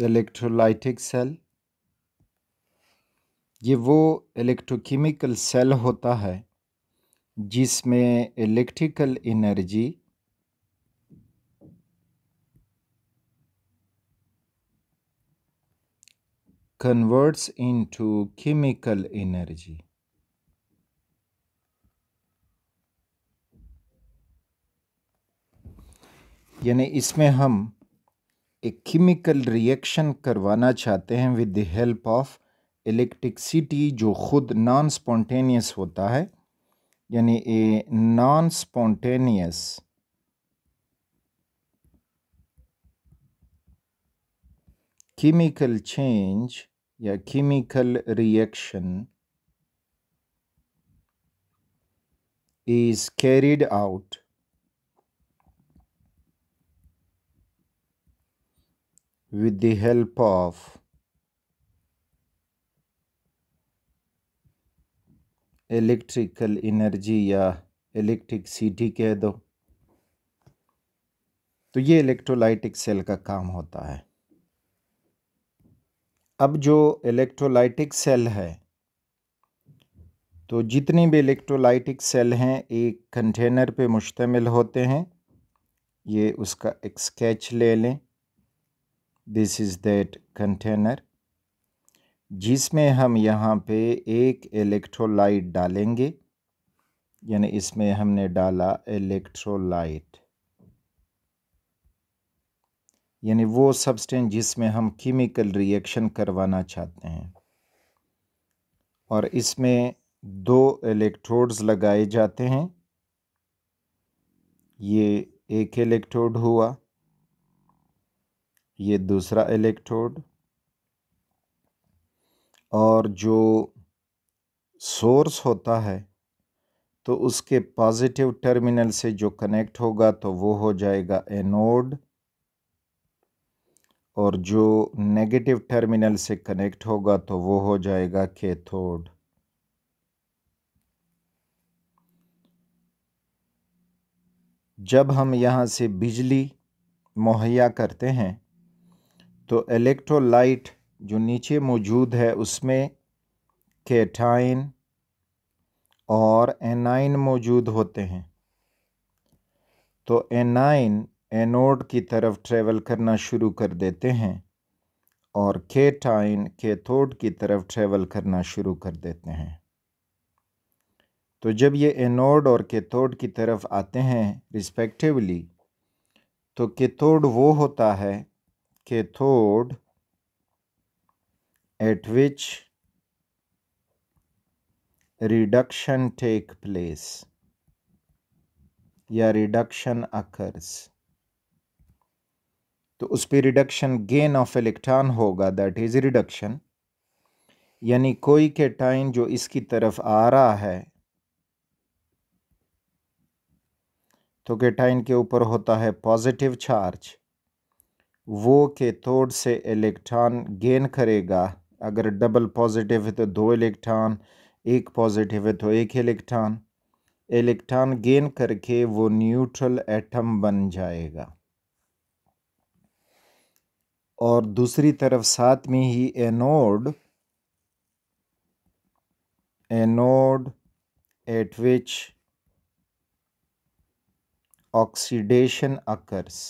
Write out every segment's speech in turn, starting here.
Electrolytic cell ये वो electrochemical cell होता है जिसमें electrical energy converts into chemical energy यानी इसमें हम एक केमिकल रिएक्शन करवाना चाहते हैं with the help of electricity जो ख़ुद नॉन स्पॉन्टेनियस होता है यानी a non spontaneous chemical change या chemical reaction is carried out with the help of electrical energy या इलेक्ट्रिकसिटी कह दो तो ये इलेक्ट्रोलाइटिक सेल का काम होता है अब जो इलेक्ट्रोलाइटिक सेल है तो जितनी भी इलेक्ट्रोलाइटिक सेल हैं एक कंटेनर पे मुश्तमिल होते हैं ये उसका एक स्केच ले लें दिस इज़ दैट कंटेनर जिसमें हम यहाँ पे एक इलेक्ट्रोलाइट डालेंगे यानी इसमें हमने डाला इलेक्ट्रोलाइट यानी वो सब्सटेंस जिसमें हम केमिकल रिएक्शन करवाना चाहते हैं और इसमें दो इलेक्ट्रोड्स लगाए जाते हैं ये एक इलेक्ट्रोड हुआ ये दूसरा इलेक्ट्रोड और जो सोर्स होता है तो उसके पॉजिटिव टर्मिनल से जो कनेक्ट होगा तो वो हो जाएगा एनोड और जो नेगेटिव टर्मिनल से कनेक्ट होगा तो वो हो जाएगा कैथोड जब हम यहाँ से बिजली मुहैया करते हैं तो इलेक्ट्रोलाइट जो नीचे मौजूद है उसमें केटाइन और एनाइन मौजूद होते हैं तो एनाइन एनोड की तरफ ट्रेवल करना शुरू कर देते हैं और केटाइन केथोड की तरफ ट्रेवल करना शुरू कर देते हैं तो जब ये एनोड और केथोड की तरफ आते हैं रिस्पेक्टिवली तो केथोड वो होता है cathode at which reduction take place या रिडक्शन अकर्स तो उस पर रिडक्शन गेन ऑफ इलेक्ट्रॉन होगा दैट इज़ रिडक्शन यानी कोई के टाइम जो इसकी तरफ आ रहा है तो केटाइन के ऊपर होता है पॉजिटिव चार्ज वो के तोड से इलेक्ट्रॉन गेन करेगा अगर डबल पॉजिटिव है तो दो इलेक्ट्रॉन एक पॉजिटिव है तो एक इलेक्ट्रॉन इलेक्ट्रॉन गेन करके वो न्यूट्रल एटम बन जाएगा और दूसरी तरफ साथ में ही anode anode at which oxidation occurs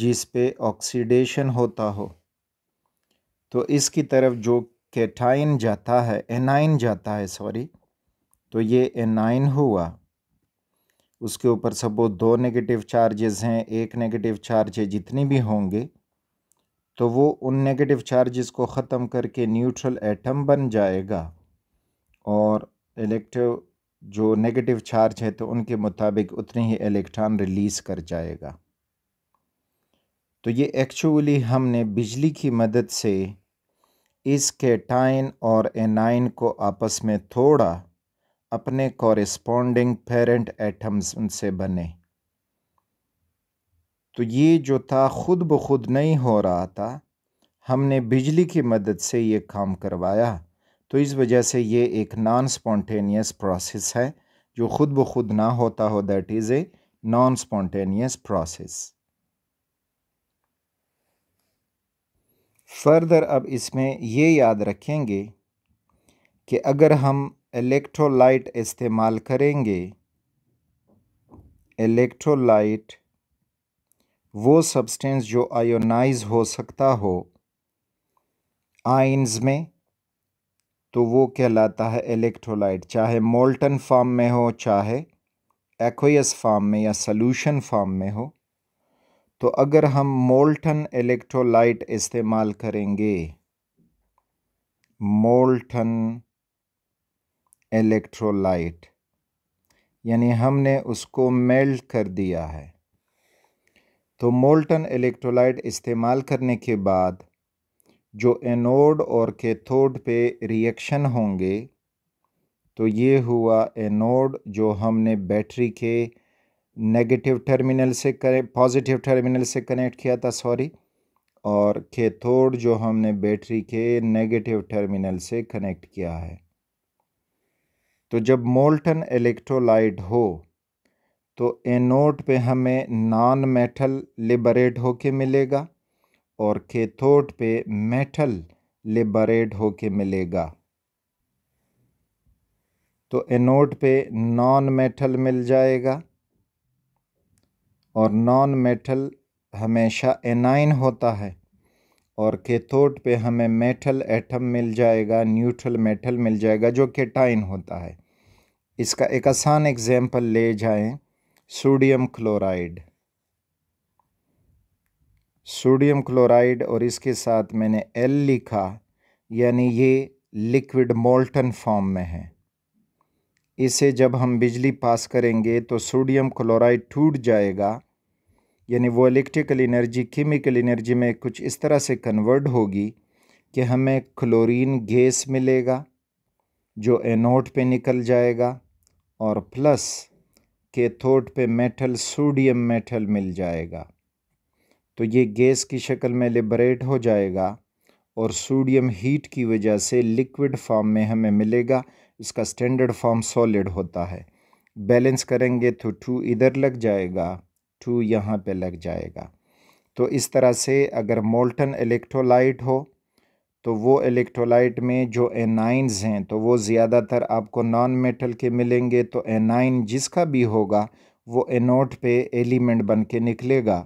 जिस पे ऑक्सीडेशन होता हो तो इसकी तरफ जो कैटाइन जाता है एनाइन जाता है सॉरी तो ये एनाइन हुआ उसके ऊपर वो दो नेगेटिव चार्जेस हैं एक नेगेटिव चार्ज है जितनी भी होंगे तो वो उन नेगेटिव चार्जेस को ख़त्म करके न्यूट्रल एटम बन जाएगा और इलेक्ट्रो जो नेगेटिव चार्ज है तो उनके मुताबिक उतनी ही इलेक्ट्रॉन रिलीज़ कर जाएगा तो ये एक्चुअली हमने बिजली की मदद से इस कैटाइन और एनाइन को आपस में थोड़ा अपने कॉरस्पॉन्डिंग पेरेंट एटम्स उनसे बने तो ये जो था ख़ुद ब खुद नहीं हो रहा था हमने बिजली की मदद से ये काम करवाया तो इस वजह से ये एक नॉन स्पॉन्टेनियस प्रोसेस है जो ख़ुद ब खुद ना होता हो that is a non spontaneous process further अब इसमें ये याद रखेंगे कि अगर हम इलेक्ट्रोलाइट इस्तेमाल करेंगे इलेक्ट्रोलाइट वो सब्सटेंस जो आयोनाइज हो सकता हो आइंस में तो वो कहलाता है इलेक्ट्रोलाइट चाहे मोल्टन फॉर्म में हो चाहे एक्वियस फॉर्म में या सोल्यूशन फॉर्म में हो तो अगर हम मोल्टन इलेक्ट्रोलाइट इस्तेमाल करेंगे मोल्टन इलेक्ट्रोलाइट यानी हमने उसको मेल्ट कर दिया है तो मोल्टन इलेक्ट्रोलाइट इस्तेमाल करने के बाद जो एनोड और कैथोड पे रिएक्शन होंगे तो ये हुआ एनोड जो हमने बैटरी के नेगेटिव टर्मिनल से करे पॉजिटिव टर्मिनल से कनेक्ट किया था सॉरी और खेथोड जो हमने बैटरी के नेगेटिव टर्मिनल से कनेक्ट किया है तो जब मोल्टन इलेक्ट्रोलाइट हो तो एनोड पे हमें नॉन मेटल लिबरेट होके मिलेगा और खेथोड पे मेटल लिबरेट होके मिलेगा तो एनोड पे नॉन मेटल मिल जाएगा और नॉन मेटल हमेशा एनाइन होता है और केथोड पे हमें मेटल एटम मिल जाएगा न्यूट्रल मेटल मिल जाएगा जो केटाइन होता है इसका एक आसान एग्जांपल ले जाएं सोडियम क्लोराइड सोडियम क्लोराइड और इसके साथ मैंने एल लिखा यानी ये लिक्विड मोल्टन फॉर्म में है इसे जब हम बिजली पास करेंगे तो सोडियम क्लोराइड टूट जाएगा यानी वो इलेक्ट्रिकल एनर्जी केमिकल एनर्जी में कुछ इस तरह से कन्वर्ट होगी कि हमें क्लोरीन गैस मिलेगा जो एनोड पे निकल जाएगा और प्लस थोट पे मेटल सोडियम मेटल मिल जाएगा तो ये गैस की शक्ल में लिबरेट हो जाएगा और सोडियम हीट की वजह से लिक्विड फॉर्म में हमें मिलेगा इसका स्टैंडर्ड फॉर्म सॉलिड होता है बैलेंस करेंगे तो टू इधर लग जाएगा टू यहाँ पे लग जाएगा तो इस तरह से अगर मोल्टन इलेक्ट्रोलाइट हो तो वो इलेक्ट्रोलाइट में जो एनाइंस हैं तो वो ज़्यादातर आपको नॉन मेटल के मिलेंगे तो एनाइन जिसका भी होगा वो एनोट पे एलिमेंट बन के निकलेगा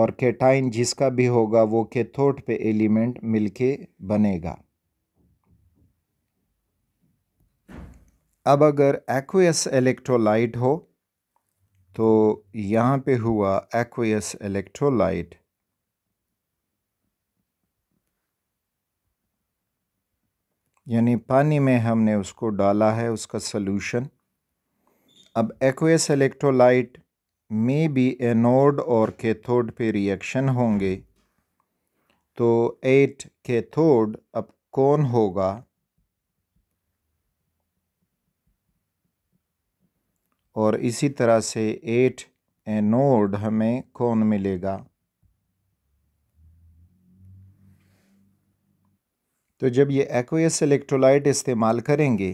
और केटाइन जिसका भी होगा वो केथोट पे एलिमेंट मिलके बनेगा अब अगर एक्वियस इलेक्ट्रोलाइट हो तो यहाँ पे हुआ एक्वियस इलेक्ट्रोलाइट यानी पानी में हमने उसको डाला है उसका सल्यूशन अब एक्वेस इलेक्ट्रोलाइट में भी एनोड और कैथोड पे रिएक्शन होंगे तो एट कैथोड अब कौन होगा और इसी तरह से एट एनोड हमें कौन मिलेगा तो जब ये एक्वेस इलेक्ट्रोलाइट इस्तेमाल करेंगे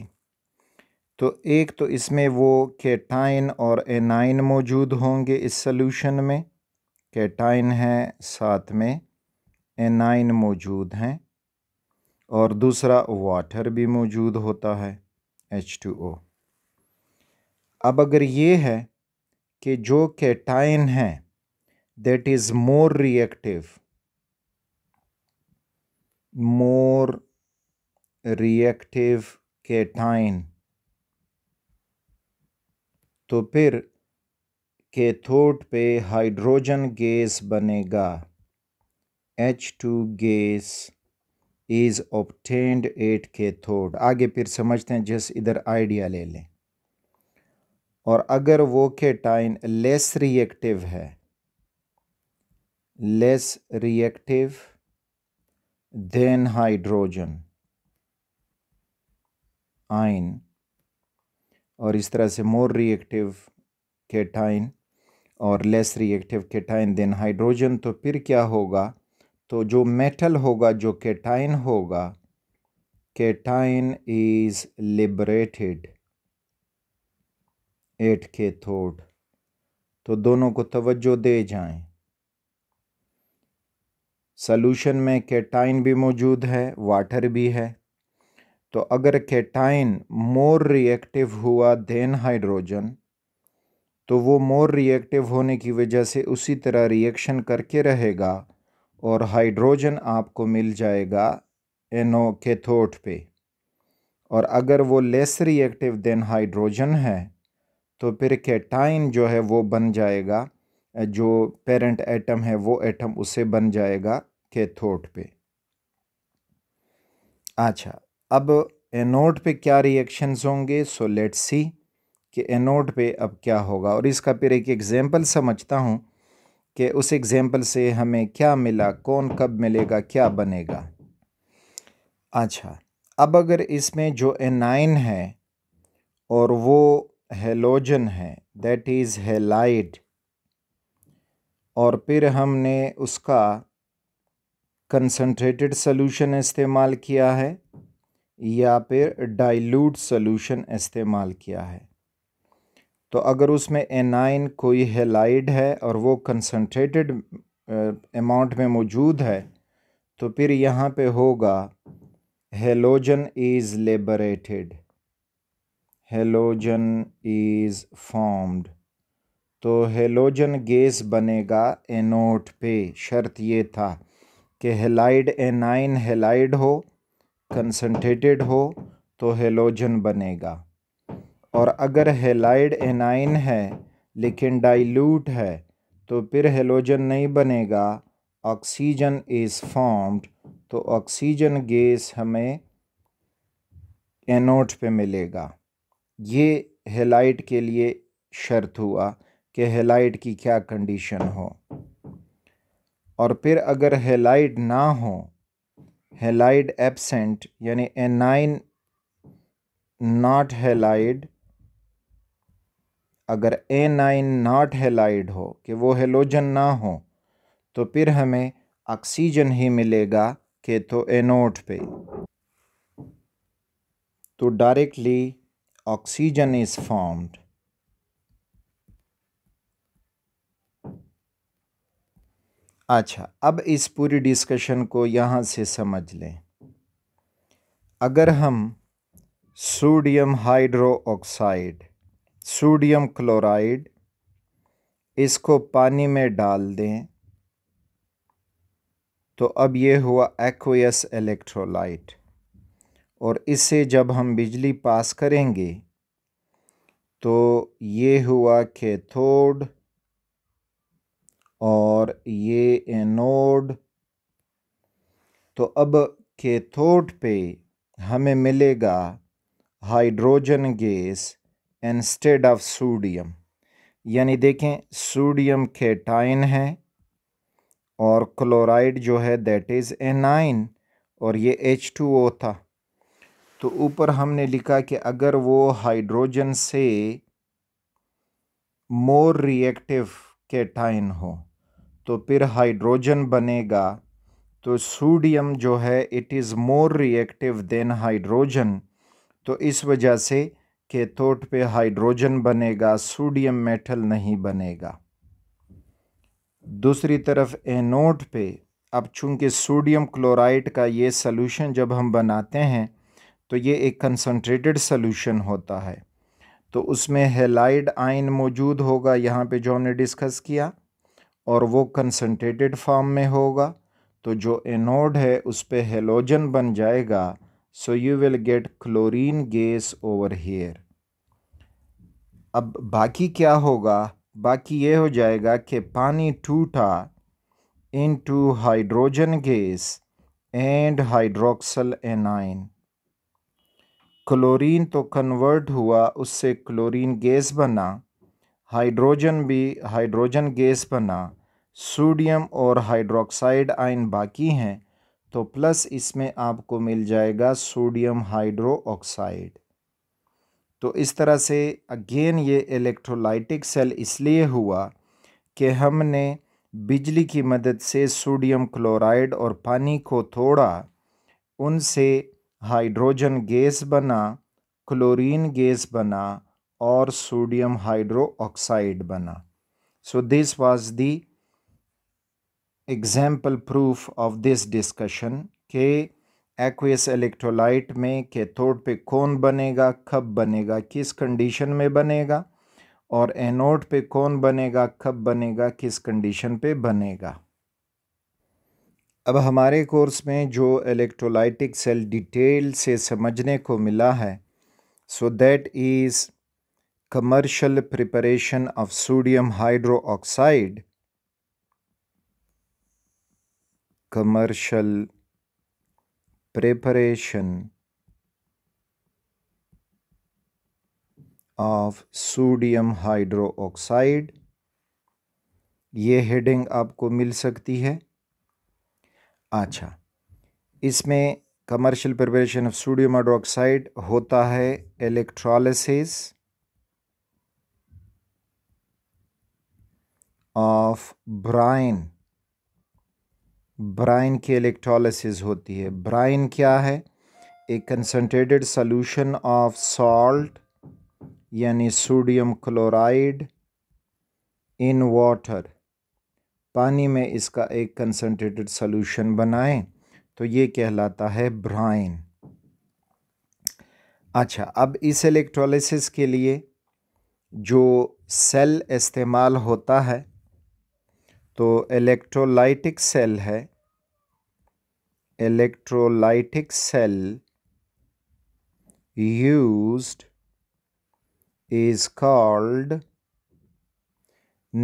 तो एक तो इसमें वो कैटाइन और एनाइन मौजूद होंगे इस सल्यूशन में कैटाइन है साथ में एनाइन मौजूद हैं और दूसरा वाटर भी मौजूद होता है एच टू ओ अब अगर ये है कि जो कैटाइन है that is more reactive more reactive cation तो फिर कैथोड पे हाइड्रोजन गैस बनेगा H two gas is obtained at cathode आगे फिर समझते हैं जस्ट इधर आइडिया ले लें और अगर वो केटाइन लेस रिएक्टिव है less reactive then hydrogen ion और इस तरह से मोर रिएक्टिव केटाइन और less reactive cation then hydrogen तो फिर क्या होगा तो जो मेटल होगा जो केटाइन होगा केटाइन इज़ लिबरेटेड हेठ के थोट तो दोनों को तवज्जो दे जाएं। सल्यूशन में केटाइन भी मौजूद है वाटर भी है तो अगर केटाइन मोर रिएक्टिव हुआ देन हाइड्रोजन तो वो मोर रिएक्टिव होने की वजह से उसी तरह रिएक्शन करके रहेगा और हाइड्रोजन आपको मिल जाएगा एनो कैथोड पे और अगर वो लेस रिएक्टिव देन हाइड्रोजन है तो फिर कैटाइन जो है वो बन जाएगा जो पेरेंट एटम है वो एटम उससे बन जाएगा कैथोड पे अच्छा अब एनोड पे क्या रिएक्शंस होंगे सो लेट सी कि एनोड पे अब क्या होगा और इसका फिर एक एग्ज़ाम्पल समझता हूँ कि उस एग्जांपल से हमें क्या मिला कौन कब मिलेगा क्या बनेगा अच्छा अब अगर इसमें जो एनाइन है और वो हेलोजन है दैट इज़ हेलाइड और फिर हमने उसका कंसनट्रेटेड सोलूशन इस्तेमाल किया है या फिर डाइल्यूट सॉल्यूशन इस्तेमाल किया है तो अगर उसमें एनाइन कोई हेलाइड है और वो कंसनट्रेटेड अमाउंट में मौजूद है तो फिर यहाँ पे होगा halogen is liberated halogen is formed तो हेलोजन गैस बनेगा एनोट पे शर्त ये था कि हेलाइड एनाइन हेलाइड हो कंसनट्रेटेड हो तो हेलोजन बनेगा और अगर हेलाइड एनाइन है लेकिन डाइल्यूट है तो फिर हेलोजन नहीं बनेगा ऑक्सीजन इज़ फॉर्म्ड तो ऑक्सीजन गैस हमें एनोट पे मिलेगा ये हेलाइट के लिए शर्त हुआ कि हेलाइट की क्या कंडीशन हो और फिर अगर हेलाइट ना हो हेलाइड एबसेंट यानी नाइन नाट हेलाइड अगर ए नाइन नाट हेलाइड हो कि वो हेलोजन ना हो तो फिर हमें ऑक्सीजन ही मिलेगा के तो एनोट पे तो डायरेक्टली oxygen is formed अच्छा अब इस पूरी डिस्कशन को यहाँ से समझ लें अगर हम sodium hydroxide sodium chloride इसको पानी में डाल दें तो अब ये हुआ एक्वियस इलेक्ट्रोलाइट और इसे जब हम बिजली पास करेंगे तो ये हुआ कैथोड और ये एनोड तो अब कैथोड पे हमें मिलेगा hydrogen gas instead of sodium यानी देखें सोडियम केटाइन है और क्लोराइड जो है दैट इज़ एनाइन और ये एच टू ओ था तो ऊपर हमने लिखा कि अगर वो हाइड्रोजन से मोर रिएक्टिव कैटाइन हो तो फिर हाइड्रोजन बनेगा तो सोडियम जो है it is more reactive then hydrogen तो इस वजह से कैथोड पे हाइड्रोजन बनेगा सोडियम मेटल नहीं बनेगा दूसरी तरफ एनोड पे अब चूंकि सोडियम क्लोराइड का ये सोल्यूशन जब हम बनाते हैं तो ये एक कंसनट्रेटेड सोल्यूशन होता है तो उसमें हेलाइड आयन मौजूद होगा यहाँ पे जो हमने डिस्कस किया और वो कंसनट्रेटेड फॉर्म में होगा तो जो एनोड है उस पर हेलोजन बन जाएगा so you will get chlorine gas over here अब बाकी क्या होगा बाकी ये हो जाएगा कि पानी टूटा into hydrogen gas and hydroxyl anion chlorine तो कन्वर्ट हुआ उससे क्लोरीन गैस बना हाइड्रोजन भी हाइड्रोजन गैस बना सोडियम और हाइड्रोक्साइड आयन बाकी हैं तो प्लस इसमें आपको मिल जाएगा सोडियम हाइड्रो तो इस तरह से अगेन ये इलेक्ट्रोलाइटिक सेल इसलिए हुआ कि हमने बिजली की मदद से सोडियम क्लोराइड और पानी को थोड़ा उनसे हाइड्रोजन गैस बना क्लोरीन गैस बना और सोडियम हाइड्रो ऑक्साइड बना so this was the example proof of this discussion के एक्वेस इलेक्ट्रोलाइट में कैथोड पे कौन बनेगा कब बनेगा किस कंडीशन में बनेगा और एनोड पे कौन बनेगा कब बनेगा किस कंडीशन पे बनेगा अब हमारे कोर्स में जो इलेक्ट्रोलाइटिक सेल डिटेल से समझने को मिला है so that is commercial preparation of sodium hydroxide commercial preparation of sodium hydroxide ये हेडिंग आपको मिल सकती है अच्छा इसमें commercial preparation of sodium hydroxide होता है इलेक्ट्रोलिसिस ऑफ ब्राइन ब्राइन की इलेक्ट्रोलिसिस होती है ब्राइन क्या है एक कंसनट्रेटेड सोल्यूशन ऑफ सॉल्ट यानी सोडियम क्लोराइड इन वाटर पानी में इसका एक कंसनट्रेटेड सोल्यूशन बनाएं तो ये कहलाता है ब्राइन अच्छा अब इस इलेक्ट्रोलिसिस के लिए जो सेल इस्तेमाल होता है तो इलेक्ट्रोलाइटिक सेल है electrolytic cell use is called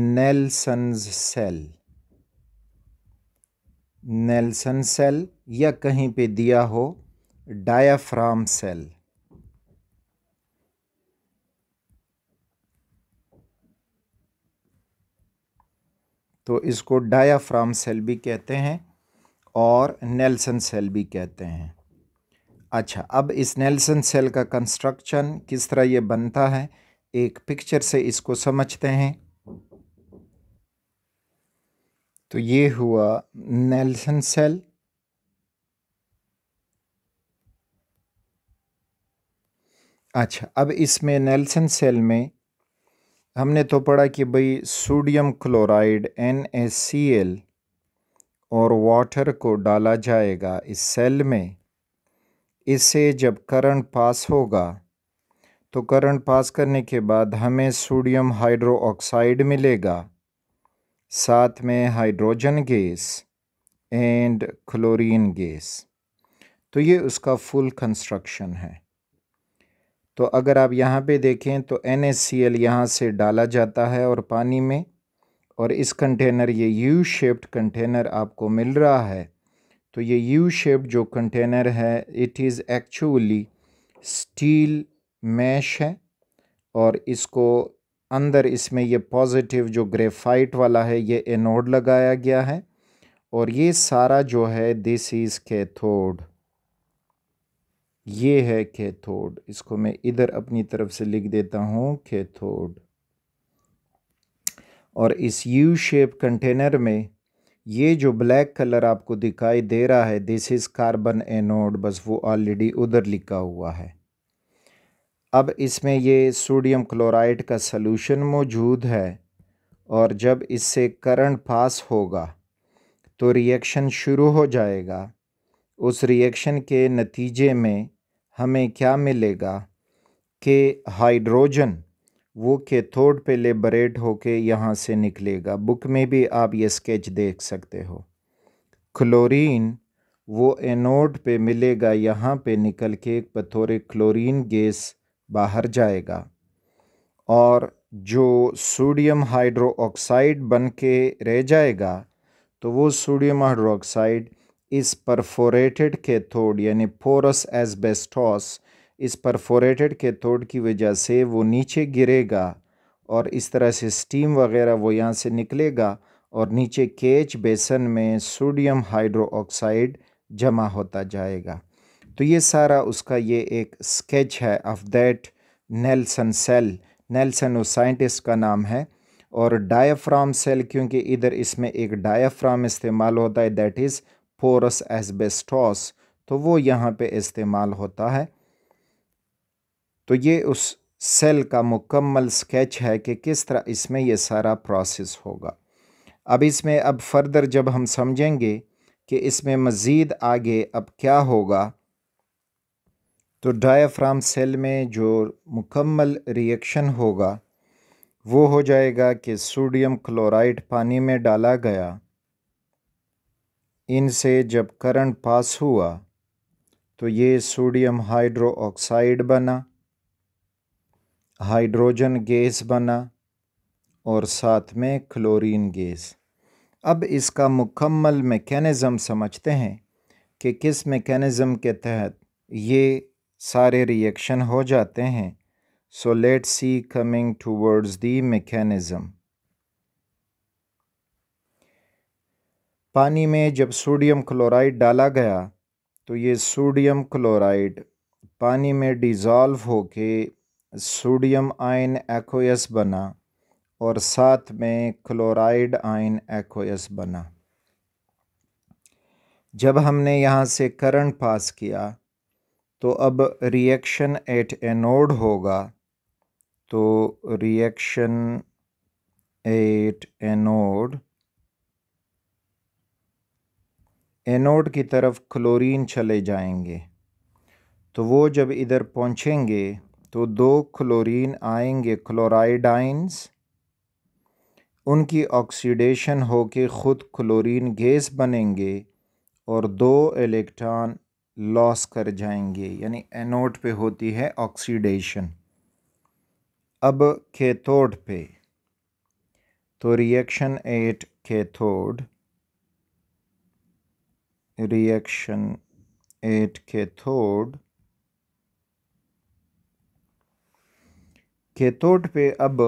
Nelson's cell Nelson cell या कहीं पे दिया हो डायाफ्राम सेल तो इसको डायाफ्राम सेल भी कहते हैं और नेल्सन सेल भी कहते हैं अच्छा अब इस नेल्सन सेल का कंस्ट्रक्शन किस तरह ये बनता है एक पिक्चर से इसको समझते हैं तो ये हुआ नेल्सन सेल अच्छा अब इसमें नेल्सन सेल में हमने तो पढ़ा कि भाई सोडियम क्लोराइड एन और वाटर को डाला जाएगा इस सेल में इससे जब करंट पास होगा तो करंट पास करने के बाद हमें सोडियम हाइड्रोक्साइड मिलेगा साथ में hydrogen gas and chlorine gas तो ये उसका फुल कंस्ट्रक्शन है तो अगर आप यहाँ पे देखें तो एन एस सी एल यहाँ से डाला जाता है और पानी में और इस कंटेनर ये यू शेप्ड कंटेनर आपको मिल रहा है तो ये यू शेप जो कंटेनर है it is actually steel mesh है और इसको अंदर इसमें ये पॉजिटिव जो ग्रेफाइट वाला है ये एनोड लगाया गया है और ये सारा जो है दिस इज़ कैथोड ये है कैथोड इसको मैं इधर अपनी तरफ से लिख देता हूँ कैथोड और इस यू शेप कंटेनर में ये जो ब्लैक कलर आपको दिखाई दे रहा है दिस इज़ कार्बन एनोड बस वो ऑलरेडी उधर लिखा हुआ है अब इसमें ये सोडियम क्लोराइड का सलूशन मौजूद है और जब इससे करंट पास होगा तो रिएक्शन शुरू हो जाएगा उस रिएक्शन के नतीजे में हमें क्या मिलेगा कि हाइड्रोजन वो कैथोड पे लेबरेट होके यहाँ से निकलेगा बुक में भी आप ये स्केच देख सकते हो क्लोरीन वो एनोड पे मिलेगा यहाँ पे निकल के एक बतौर क्लोरीन गैस बाहर जाएगा और जो सोडियम हाइड्रोक्साइड बन के रह जाएगा तो वो सोडियम हाइड्रोक्साइड इस परफोरेटेड कैथोड यानी पोरस एसबेस्टॉस इस परफोरेटेड कैथोड की वजह से वो नीचे गिरेगा और इस तरह से स्टीम वगैरह वो यहाँ से निकलेगा और नीचे केच बेसन में सोडियम हाइड्रोक्साइड जमा होता जाएगा तो ये सारा उसका ये एक स्केच है of that Nelson cell Nelson उस साइंटिस्ट का नाम है और डायाफ्राम सेल क्योंकि इधर इसमें एक डायाफ्राम इस्तेमाल होता है दैट इज़ पोरस एसबेस्टोस तो वो यहाँ पे इस्तेमाल होता है तो ये उस सेल का मुकम्मल स्केच है कि किस तरह इसमें ये सारा प्रोसेस होगा अब इसमें अब फर्दर जब हम समझेंगे कि इसमें मज़ीद आगे अब क्या होगा तो डायफ्राम सेल में जो मुकम्मल रिएक्शन होगा वो हो जाएगा कि सोडियम क्लोराइड पानी में डाला गया इनसे जब करंट पास हुआ तो ये सोडियम हाइड्रो ऑक्साइड बना हाइड्रोजन गैस बना और साथ में क्लोरीन गैस अब इसका मुकम्मल मेकैनिज़म समझते हैं कि किस मेकैनिज़म के तहत ये सारे रिएक्शन हो जाते हैं so let see coming towards the mechanism पानी में जब सोडियम क्लोराइड डाला गया तो ये सोडियम क्लोराइड पानी में डिज़ोल्व होके सोडियम आयन एक्ोयस बना और साथ में क्लोराइड आयन एक्ोयस बना जब हमने यहाँ से करंट पास किया तो अब रिएक्शन एट एनोड होगा तो रिएक्शन एट एनोड एनोड की तरफ क्लोरीन चले जाएंगे तो वो जब इधर पहुंचेंगे तो दो क्लोरीन आएंगे क्लोराइडाइंस उनकी ऑक्सीडेशन होके ख़ुद क्लोरीन गैस बनेंगे और दो इलेक्ट्रॉन लॉस कर जाएंगे यानी एनोड पे होती है ऑक्सीडेशन अब कैथोड पे तो reaction at cathode reaction at cathode cathode पे अब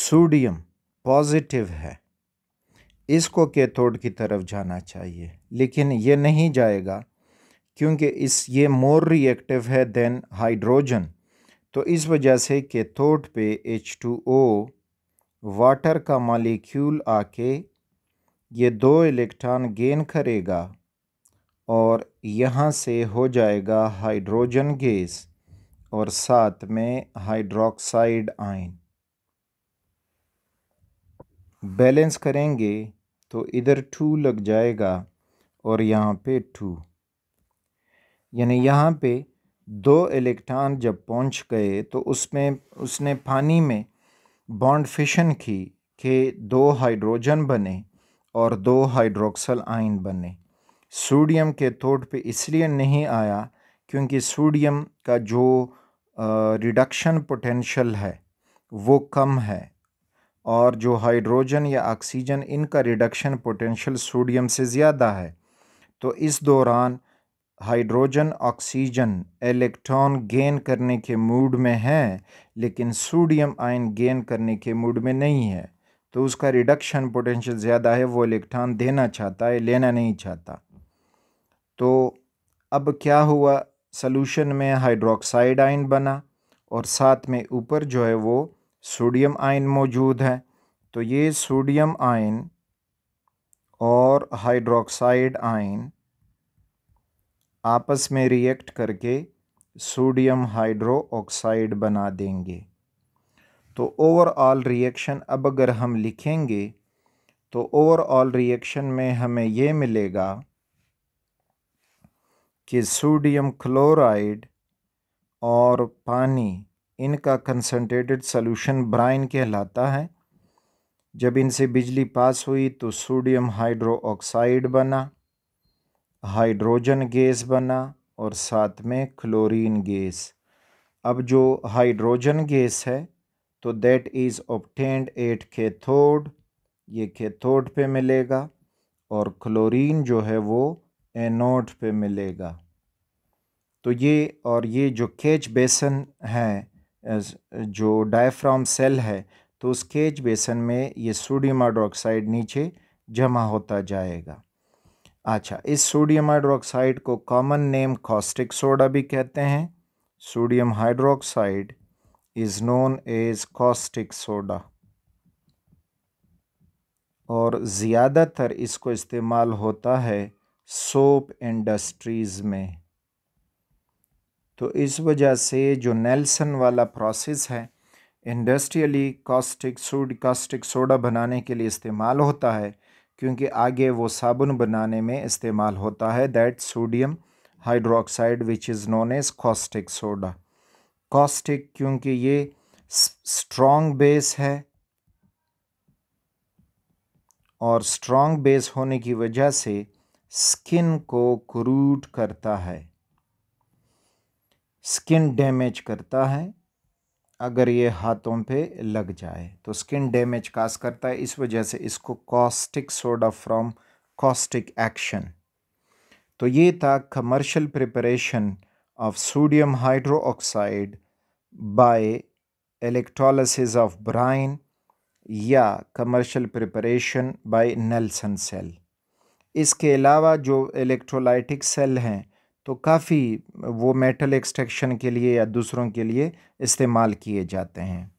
सोडियम पॉजिटिव है इसको कैथोड की तरफ जाना चाहिए लेकिन ये नहीं जाएगा क्योंकि इस ये मोर रिएक्टिव है देन हाइड्रोजन तो इस वजह से कैथोड पे एच टू ओ वाटर का मालिक्यूल आके ये दो इलेक्ट्रॉन गेन करेगा और यहाँ से हो जाएगा हाइड्रोजन गैस और साथ में हाइड्रोक्साइड आयन बैलेंस करेंगे तो इधर टू लग जाएगा और यहाँ पे टू यानी यहाँ पे दो इलेक्ट्रॉन जब पहुँच गए तो उसमें उसने पानी में बॉन्ड फिशन की कि दो हाइड्रोजन बने और दो हाइड्रोक्सल आयन बने सोडियम के तोड़ पे इसलिए नहीं आया क्योंकि सोडियम का जो रिडक्शन पोटेंशल है वो कम है और जो हाइड्रोजन या ऑक्सीजन इनका रिडक्शन पोटेंशियल सोडियम से ज़्यादा है तो इस दौरान हाइड्रोजन ऑक्सीजन इलेक्ट्रॉन गेन करने के मूड में हैं लेकिन सोडियम आयन गेन करने के मूड में नहीं है तो उसका रिडक्शन पोटेंशियल ज़्यादा है वो इलेक्ट्रॉन देना चाहता है लेना नहीं चाहता तो अब क्या हुआ सोल्यूशन में हाइड्रोक्साइड आयन बना और साथ में ऊपर जो है वो सोडियम आयन मौजूद है तो ये सोडियम आयन और हाइड्रोक्साइड आयन आपस में रिएक्ट करके सोडियम हाइड्रोऑक्साइड बना देंगे तो ओवरऑल रिएक्शन अब अगर हम लिखेंगे तो ओवरऑल रिएक्शन में हमें ये मिलेगा कि सोडियम क्लोराइड और पानी इनका कंसनट्रेटेड सॉल्यूशन ब्राइन कहलाता है जब इनसे बिजली पास हुई तो सोडियम हाइड्रो ऑक्साइड बना हाइड्रोजन गैस बना और साथ में क्लोरीन गैस अब जो हाइड्रोजन गैस है तो that is obtained at cathode ये कैथोड पे मिलेगा और क्लोरीन जो है वो एनोड पे मिलेगा तो ये और ये जो कैच बेसन हैं Uh, जो डायफ्राम सेल है तो उस केज बेसन में ये सोडियम हाइड्रोक्साइड नीचे जमा होता जाएगा अच्छा इस सोडियम हाइड्रोक्साइड को कॉमन नेम कॉस्टिक सोडा भी कहते हैं sodium hydroxide is known as caustic soda और ज़्यादातर इसको इस्तेमाल होता है सोप इंडस्ट्रीज़ में तो इस वजह से जो नेल्सन वाला प्रोसेस है industrially caustic soda caustic soda बनाने के लिए इस्तेमाल होता है क्योंकि आगे वो साबुन बनाने में इस्तेमाल होता है that sodium hydroxide which is known as caustic soda caustic क्योंकि ये स्ट्रॉन्ग बेस है और स्ट्रॉन्ग बेस होने की वजह से स्किन को क्रूट करता है स्किन डैमेज करता है अगर ये हाथों पे लग जाए तो स्किन डैमेज कास करता है इस वजह से इसको caustic soda from caustic action तो ये था commercial preparation of sodium hydroxide by electrolysis of brine या commercial preparation by Nelson cell इसके अलावा जो इलेक्ट्रोलाइटिक सेल हैं तो काफ़ी वो मेटल एक्सट्रैक्शन के लिए या दूसरों के लिए इस्तेमाल किए जाते हैं